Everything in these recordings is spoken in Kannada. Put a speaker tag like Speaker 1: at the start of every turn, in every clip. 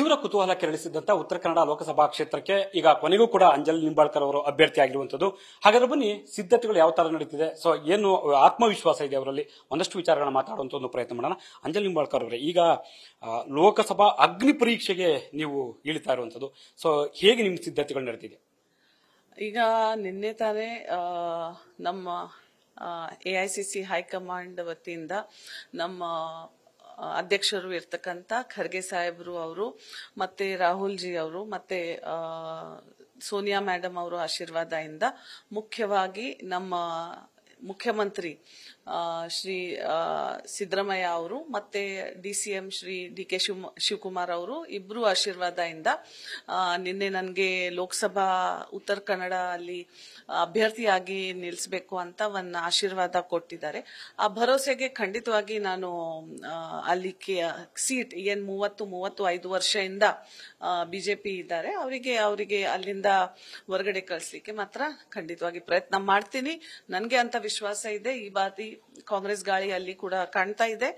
Speaker 1: ತೀವ್ರ ಕುತೂಹಲ ಕೆರಳಿಸಿದಂತ ಉತ್ತರ ಕನ್ನಡ ಲೋಕಸಭಾ ಕ್ಷೇತ್ರಕ್ಕೆ ಈಗ ಕೊನೆಗೂ ಕೂಡ ಅಂಜಲಿ ನಿಂಬಾಳ್ಕರ್ ಅವರು ಅಭ್ಯರ್ಥಿ ಆಗಿರುವಂತದ್ದು ಹಾಗಾದ್ರೆ ಬನ್ನಿ ಸಿದ್ಧತೆಗಳು ಯಾವ ತರ ನಡೀತಿದೆ ಸೊ ಏನು ಆತ್ಮವಿಶ್ವಾಸ ಇದೆ ಅವರಲ್ಲಿ ಒಂದಷ್ಟು ವಿಚಾರಗಳನ್ನ ಮಾತಾಡುವಂತ ಒಂದು ಪ್ರಯತ್ನ ಮಾಡೋಣ ಅಂಜಲಿ ನಿಂಬಾಳ್ಕರ್ ಅವರೇ ಈಗ ಲೋಕಸಭಾ ಅಗ್ನಿ ಪರೀಕ್ಷೆಗೆ ನೀವು ಇಳಿತಾ ಇರುವಂತದ್ದು ಸೊ ಹೇಗೆ ನಿಮ್ಮ ಸಿದ್ಧತೆಗಳು ನಡೀತಿದೆ
Speaker 2: ಈಗ ನಿನ್ನೆ ತಾನೇ ನಮ್ಮ A I C C high command ವತಿಯಿಂದ ನಮ್ಮ ಅಧ್ಯಕ್ಷರು ಇರ್ತಕ್ಕಂಥ ಖರ್ಗೆ ಸಾಹೇಬ್ರು ಅವರು ಮತ್ತೆ ರಾಹುಲ್ ಜಿ ಅವರು ಮತ್ತೆ ಸೋನಿಯಾ ಮ್ಯಾಡಮ್ ಅವರು ಆಶೀರ್ವಾದ ಮುಖ್ಯವಾಗಿ ನಮ್ಮ ಮುಖ್ಯಮಂತ್ರಿ ಶ್ರೀ ಸಿದ್ದರಾಮಯ್ಯ ಅವರು ಮತ್ತೆ D C M Shri D K Shiva Shivakumar ಅವರು ಇಬ್ಬರು ಆಶೀರ್ವಾದದಿಂದ ನಿನ್ನೆ ನನಗೆ ಲೋಕಸಭಾ ಉತ್ತರ ಕನ್ನಡ ಅಲ್ಲಿ ಅಭ್ಯರ್ಥಿಯಾಗಿ ನಿಲ್ಲಿಸಬೇಕು ಅಂತ ಒಂದು ಆಶೀರ್ವಾದ ಕೊಟ್ಟಿದ್ದಾರೆ ಆ ಭರವಸೆಗೆ ಖಂಡಿತವಾಗಿ ನಾನು ಅಲ್ಲಿ ಸೀಟ್ ಏನ್ ಮೂವತ್ತು ಮೂವತ್ತು ಐದು ವರ್ಷದಿಂದ ಬಿಜೆಪಿ ಇದ್ದಾರೆ ಅವರಿಗೆ ಅವರಿಗೆ ಅಲ್ಲಿಂದ ಹೊರಗಡೆ ಕಳಿಸ್ಲಿಕ್ಕೆ ಮಾತ್ರ ಖಂಡಿತವಾಗಿ ಪ್ರಯತ್ನ ಮಾಡ್ತೀನಿ ನನಗೆ ಅಂತ ವಿಶ್ವಾಸ ಇದೆ ಈ ಬಾರಿ ಕಾಂಗ್ರೆಸ್ ಗಾಳಿ ಅಲ್ಲಿ ಕೂಡ ಕಾಣ್ತಾ ಇದೆ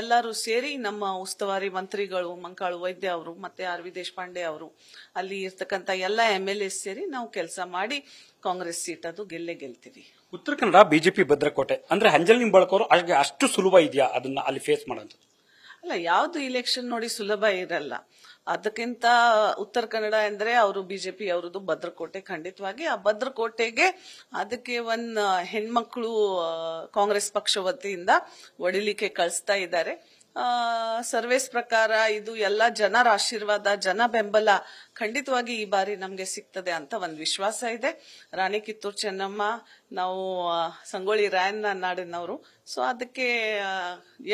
Speaker 2: ಎಲ್ಲರೂ ಸೇರಿ ನಮ್ಮ ಉಸ್ತುವಾರಿ ಮಂತ್ರಿಗಳು ಮಂಕಾಳು ವೈದ್ಯ ಅವರು ಮತ್ತೆ ಆರ್ ವಿ ದೇಶಪಾಂಡೆ ಅವರು ಅಲ್ಲಿ ಇರ್ತಕ್ಕಂಥ ಎಲ್ಲ ಎಂ ಎಲ್ ಎ ಸೇರಿ ನಾವು ಕೆಲಸ ಮಾಡಿ ಕಾಂಗ್ರೆಸ್ ಸೀಟ್ ಅದು ಗೆಲ್ಲೇ ಗೆಲ್ತೀವಿ
Speaker 1: ಉತ್ತರ ಕನ್ನಡ ಬಿಜೆಪಿ ಭದ್ರಕೋಟೆ ಅಂದ್ರೆ ಅಂಜಲ್ ನಿಂಬಾಳ್ಕವರು ಅಷ್ಟು ಸುಲಭ ಇದೆಯಾ ಅದನ್ನ ಅಲ್ಲಿ ಫೇಸ್ ಮಾಡೋದು
Speaker 2: ಅಲ್ಲ ಯಾವ್ದು ಇಲೆಕ್ಷನ್ ನೋಡಿ ಸುಲಭ ಇರಲ್ಲ ಅದಕ್ಕಿಂತ ಉತ್ತರ ಕನ್ನಡ ಅಂದ್ರೆ ಅವರು ಬಿಜೆಪಿ ಅವರದು ಭದ್ರಕೋಟೆ ಖಂಡಿತವಾಗಿ ಆ ಭದ್ರಕೋಟೆಗೆ ಅದಕ್ಕೆ ಒಂದ್ ಹೆಣ್ಮಕ್ಳು ಕಾಂಗ್ರೆಸ್ ಪಕ್ಷ ವತಿಯಿಂದ ಒಡಿಲಿಕ್ಕೆ ಕಳಿಸ್ತಾ ಇದ್ದಾರೆ ಸರ್ವೇಸ್ ಪ್ರಕಾರ ಇದು ಎಲ್ಲ ಜನರ ಆಶೀರ್ವಾದ ಜನ ಬೆಂಬಲ ಖಂಡಿತವಾಗಿ ಈ ಬಾರಿ ನಮಗೆ ಸಿಗ್ತದೆ ಅಂತ ಒಂದು ವಿಶ್ವಾಸ ಇದೆ ರಾಣಿ ಕಿತ್ತೂರ್ ಚೆನ್ನಮ್ಮ ನಾವು ಸಂಗೊಳ್ಳಿ ರಾಯಣ್ಣ ನಾಡಿನವರು ಸೊ ಅದಕ್ಕೆ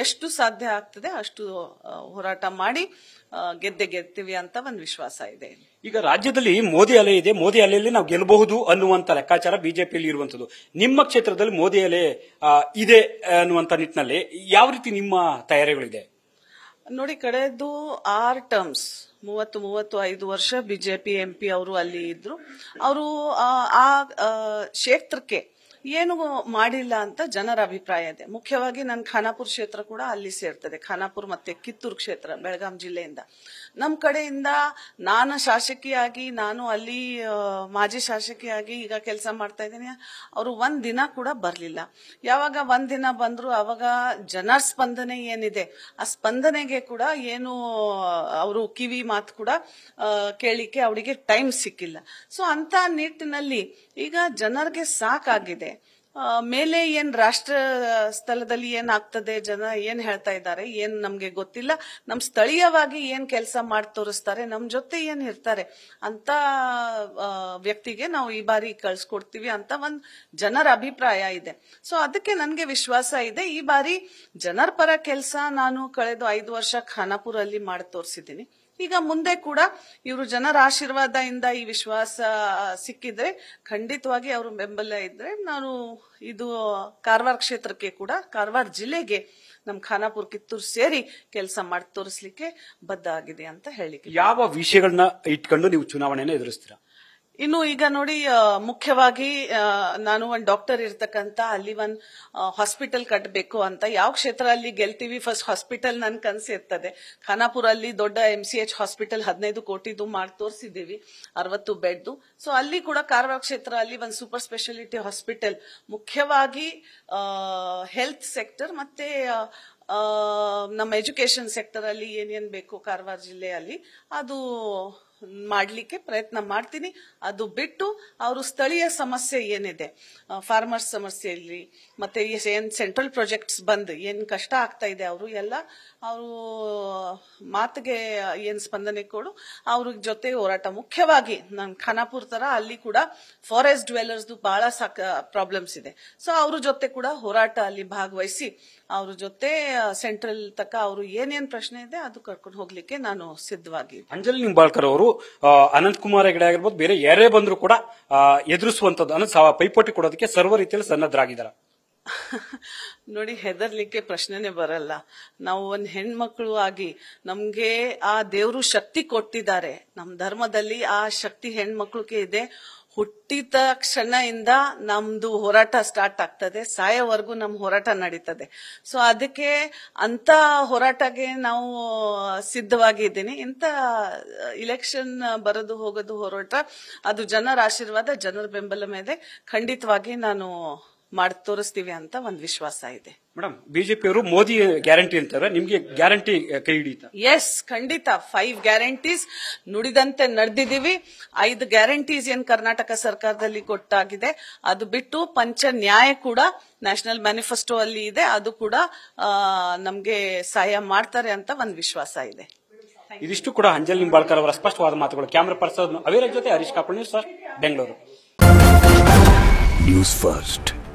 Speaker 2: ಎಷ್ಟು ಸಾಧ್ಯ ಆಗ್ತದೆ ಅಷ್ಟು ಹೋರಾಟ ಮಾಡಿ ಗೆದ್ದೆ ಗೆದ್ತೀವಿ ಅಂತ ಒಂದು ವಿಶ್ವಾಸ ಇದೆ
Speaker 1: ಈಗ ರಾಜ್ಯದಲ್ಲಿ ಮೋದಿ ಅಲೆ ಇದೆ ಮೋದಿ ಅಲೆಯಲ್ಲಿ ನಾವು ಗೆಲ್ಲಬಹುದು ಅನ್ನುವಂತ ಲೆಕ್ಕಾಚಾರ ಬಿಜೆಪಿಯಲ್ಲಿ ಇರುವಂತದ್ದು ನಿಮ್ಮ ಕ್ಷೇತ್ರದಲ್ಲಿ ಮೋದಿ ಅಲೆ ಇದೆ ಅನ್ನುವಂತ ನಿಟ್ಟಿನಲ್ಲಿ ಯಾವ ರೀತಿ ನಿಮ್ಮ ತಯಾರಿಗಳಿದೆ
Speaker 2: ನೋಡಿ ಕಡೆದು ಆರ್ ಟರ್ಮ್ಸ್ ಮೂವತ್ತು ಮೂವತ್ತು ಐದು ವರ್ಷ ಬಿಜೆಪಿ ಎಂ ಪಿ ಅವರು ಅಲ್ಲಿ ಇದ್ರು ಅವರು ಆ ಕ್ಷೇತ್ರಕ್ಕೆ ಏನು ಮಾಡಿಲ್ಲ ಅಂತ ಜನರ ಅಭಿಪ್ರಾಯ ಇದೆ ಮುಖ್ಯವಾಗಿ ನನ್ನ ಖಾನಾಪುರ ಕ್ಷೇತ್ರ ಕೂಡ ಅಲ್ಲಿ ಸೇರ್ತದೆ ಖಾನಾಪುರ ಮತ್ತೆ ಕಿತ್ತೂರು ಕ್ಷೇತ್ರ ಬೆಳಗಾಂ ಜಿಲ್ಲೆಯಿಂದ ನಮ್ಮ ಕಡೆಯಿಂದ ನಾನು ಶಾಸಕಿಯಾಗಿ ನಾನು ಅಲ್ಲಿ ಮಾಜಿ ಶಾಸಕಿಯಾಗಿ ಈಗ ಕೆಲಸ ಮಾಡ್ತಾ ಇದ್ದೀನಿ ಅವರು ಒಂದ್ ದಿನ ಕೂಡ ಬರಲಿಲ್ಲ ಯಾವಾಗ ಒಂದ್ ದಿನ ಬಂದ್ರು ಅವಾಗ ಜನರ ಸ್ಪಂದನೆ ಏನಿದೆ ಆ ಸ್ಪಂದನೆಗೆ ಕೂಡ ಏನು ಅವರು ಕಿವಿ ಮಾತು ಕೂಡ ಕೇಳಿಕೆ ಅವರಿಗೆ ಟೈಮ್ ಸಿಕ್ಕಿಲ್ಲ ಸೊ ಅಂತ ನಿಟ್ಟಿನಲ್ಲಿ ಈಗ ಜನರಿಗೆ ಸಾಕಾಗಿದೆ ಮೇಲೆ ಏನ್ ರಾಷ್ಟ್ರ ಸ್ಥಳದಲ್ಲಿ ಏನಾಗ್ತದೆ ಜನ ಏನ್ ಹೇಳ್ತಾ ಇದ್ದಾರೆ ಏನ್ ನಮ್ಗೆ ಗೊತ್ತಿಲ್ಲ ನಮ್ ಸ್ಥಳೀಯವಾಗಿ ಏನ್ ಕೆಲಸ ಮಾಡಿ ತೋರಿಸ್ತಾರೆ ನಮ್ ಜೊತೆ ಏನ್ ಇರ್ತಾರೆ ಅಂತ ವ್ಯಕ್ತಿಗೆ ನಾವು ಈ ಬಾರಿ ಕಳ್ಸಿಕೊಡ್ತೀವಿ ಅಂತ ಒಂದ್ ಜನರ ಅಭಿಪ್ರಾಯ ಇದೆ ಸೊ ಅದಕ್ಕೆ ನನ್ಗೆ ವಿಶ್ವಾಸ ಇದೆ ಈ ಬಾರಿ ಜನರ ಪರ ಕೆಲಸ ನಾನು ಕಳೆದು ಐದು ವರ್ಷ ಖಾನಾಪುರಲ್ಲಿ ಮಾಡಿ ತೋರಿಸಿದ್ದೀನಿ ಈಗ ಮುಂದೆ ಕೂಡ ಇವರು ಜನರ ಆಶೀರ್ವಾದದಿಂದ ಈ ವಿಶ್ವಾಸ ಸಿಕ್ಕಿದ್ರೆ ಖಂಡಿತವಾಗಿ ಅವರು ಬೆಂಬಲ ಇದ್ರೆ ನಾನು ಇದು ಕಾರವಾರ ಕ್ಷೇತ್ರಕ್ಕೆ ಕೂಡ ಕಾರವಾರ ಜಿಲ್ಲೆಗೆ ನಮ್ ಖಾನಾಪುರ್ ಕಿತ್ತೂರು ಸೇರಿ ಕೆಲಸ ಮಾಡಿ ತೋರಿಸ್ಲಿಕ್ಕೆ ಬದ್ಧ ಆಗಿದೆ ಅಂತ
Speaker 1: ಹೇಳಿ ಯಾವ ವಿಷಯಗಳನ್ನ ಇಟ್ಕೊಂಡು ನೀವು ಚುನಾವಣೆಯನ್ನು ಎದುರಿಸ್ತೀರಾ
Speaker 2: ಇನ್ನು ಈಗ ನೋಡಿ ಮುಖ್ಯವಾಗಿ ನಾನು ಒಂದು ಡಾಕ್ಟರ್ ಇರ್ತಕ್ಕಂತ ಅಲ್ಲಿ ಒಂದು ಹಾಸ್ಪಿಟಲ್ ಕಟ್ಟಬೇಕು ಅಂತ ಯಾವ ಕ್ಷೇತ್ರ ಅಲ್ಲಿ ಗೆಲ್ತೀವಿ ಫಸ್ಟ್ ಹಾಸ್ಪಿಟಲ್ ನನ್ನ ಕನಸು ಇರ್ತದೆ ಖಾನಾಪುರ ಅಲ್ಲಿ ದೊಡ್ಡ ಎಂ ಸಿ ಎಚ್ ಹಾಸ್ಪಿಟಲ್ ಹದಿನೈದು ಕೋಟಿದು ಮಾಡಿ ತೋರಿಸಿದ್ದೀವಿ ಅರವತ್ತು ಬೆಡ್ದು ಸೊ ಅಲ್ಲಿ ಕೂಡ ಕಾರವಾರ ಕ್ಷೇತ್ರ ಅಲ್ಲಿ ಒಂದು ಸೂಪರ್ ಸ್ಪೆಷಾಲಿಟಿ ಹಾಸ್ಪಿಟಲ್ ಮುಖ್ಯವಾಗಿ ಹೆಲ್ತ್ ಸೆಕ್ಟರ್ ಮತ್ತೆ ನಮ್ಮ ಎಜುಕೇಶನ್ ಸೆಕ್ಟರ್ ಅಲ್ಲಿ ಏನೇನ್ ಬೇಕು ಕಾರವಾರ ಜಿಲ್ಲೆಯಲ್ಲಿ ಅದು ಮಾಡಲಿಕ್ಕೆ ಪ್ರಯತ್ನ ಮಾಡ್ತೀನಿ ಅದು ಬಿಟ್ಟು ಅವರು ಸ್ಥಳೀಯ ಸಮಸ್ಯೆ ಏನಿದೆ ಫಾರ್ಮರ್ಸ್ ಸಮಸ್ಯೆ ಇರಲಿ ಮತ್ತೆ ಏನು ಸೆಂಟ್ರಲ್ ಪ್ರಾಜೆಕ್ಟ್ಸ್ ಬಂದು ಏನು ಕಷ್ಟ ಆಗ್ತಾ ಇದೆ ಅವರು ಎಲ್ಲ ಅವರು ಮಾತಿಗೆ ಏನು ಸ್ಪಂದನೆ ಕೊಡು ಅವ್ರ ಜೊತೆ ಹೋರಾಟ ಮುಖ್ಯವಾಗಿ ನಾನು ಖಾನಾಪುರ ತರ ಅಲ್ಲಿ ಕೂಡ ಫಾರೆಸ್ಟ್ ಡ್ವೆಲ್ಲರ್ಸ್ದು ಬಹಳ ಸಾಕ ಪ್ರಾಬ್ಲಮ್ಸ್ ಇದೆ ಸೊ ಅವ್ರ ಜೊತೆ ಕೂಡ ಹೋರಾಟ ಅಲ್ಲಿ ಭಾಗವಹಿಸಿ ಅವ್ರ ಜೊತೆ ಸೆಂಟ್ರಲ್ ತಕ್ಕ ಅವರು ಏನೇನ್ ಪ್ರಶ್ನೆ ಇದೆ ಅದು ಕರ್ಕೊಂಡು ಹೋಗ್ಲಿಕ್ಕೆ ನಾನು ಸಿದ್ಧವಾಗಿ
Speaker 1: ಅಂಜಲಿ ನಿಂಬಾಳ್ಕರ್ ಅವರು ಅನಂತ್ ಕುಮಾರ್ ಹೆಗಡೆ ಆಗಿರ್ಬೋದು ಬೇರೆ ಯಾರೇ ಬಂದರೂ ಕೂಡ ಎದುರಿಸುವಂತದ್ದು ಅನ್ನೋದು ಪೈಪೋಟಿ ಕೊಡೋದಕ್ಕೆ ಸರ್ವ ರೀತಿಯಲ್ಲಿ ಸನ್ನದ್ಧರಾಗಿದ್ದಾರೆ
Speaker 2: ನೋಡಿ ಹೆದರ್ಲಿಕ್ಕೆ ಪ್ರಶ್ನೆನೇ ಬರಲ್ಲ ನಾವು ಒಂದ್ ಹೆಣ್ಮಕ್ಳು ಆಗಿ ನಮ್ಗೆ ಆ ದೇವರು ಶಕ್ತಿ ಕೊಟ್ಟಿದ್ದಾರೆ ನಮ್ಮ ಧರ್ಮದಲ್ಲಿ ಆ ಶಕ್ತಿ ಹೆಣ್ಮಕ್ಳಿಗೆ ಇದೆ ಹುಟ್ಟಿದ ಕ್ಷಣದಿಂದ ನಮ್ದು ಹೋರಾಟ ಸ್ಟಾರ್ಟ್ ಆಗ್ತದೆ ಸಾಯೋವರೆಗೂ ನಮ್ಮ ಹೋರಾಟ ನಡೀತದೆ ಸೊ ಅದಕ್ಕೆ ಅಂತ ಹೋರಾಟಗೆ ನಾವು ಸಿದ್ಧವಾಗಿದ್ದೀನಿ ಇಂಥ ಇಲೆಕ್ಷನ್ ಬರೋದು ಹೋಗೋದು ಹೋರಾಟ ಅದು ಜನರ ಆಶೀರ್ವಾದ ಜನರ ಬೆಂಬಲ ಮೇಲೆ ಖಂಡಿತವಾಗಿ ನಾನು ಮಾಡಿ ತೋರಿಸ್ತೀವಿ ಅಂತ ಒಂದು ವಿಶ್ವಾಸ ಇದೆ
Speaker 1: ಮೇಡಮ್ ಅವರು ಮೋದಿ ಗ್ಯಾರಂಟಿ ಅಂತಾರೆ ನಿಮ್ಗೆ ಗ್ಯಾರಂಟಿ ಕೈ ಹಿಡಿತ
Speaker 2: ಎಸ್ ಖಂಡಿತ ಫೈವ್ ಗ್ಯಾರಂಟೀಸ್ ನುಡಿದಂತೆ ನಡೆದಿದ್ದೀವಿ ಐದು ಗ್ಯಾರಂಟೀಸ್ ಏನ್ ಕರ್ನಾಟಕ ಸರ್ಕಾರದಲ್ಲಿ ಕೊಟ್ಟಾಗಿದೆ ಅದು ಬಿಟ್ಟು ಪಂಚ ನ್ಯಾಯ ಕೂಡ ನ್ಯಾಷನಲ್ ಮ್ಯಾನಿಫೆಸ್ಟೋ ಅಲ್ಲಿ ಇದೆ ಅದು ಕೂಡ ನಮ್ಗೆ ಸಹಾಯ ಮಾಡ್ತಾರೆ ಅಂತ ಒಂದು ವಿಶ್ವಾಸ ಇದೆ
Speaker 1: ಇದಿಷ್ಟು ಕೂಡ ಅಂಜಲ್ ನಿಂಬಾಳ್ಕರ್ ಅವರ ಸ್ಪಷ್ಟವಾದ ಮಾತುಗಳು ಕ್ಯಾಮ್ರಾ ಪರ್ಸನ್ ಅವಿರ ಜೊತೆ Harish Kapani sir Bengaluru news first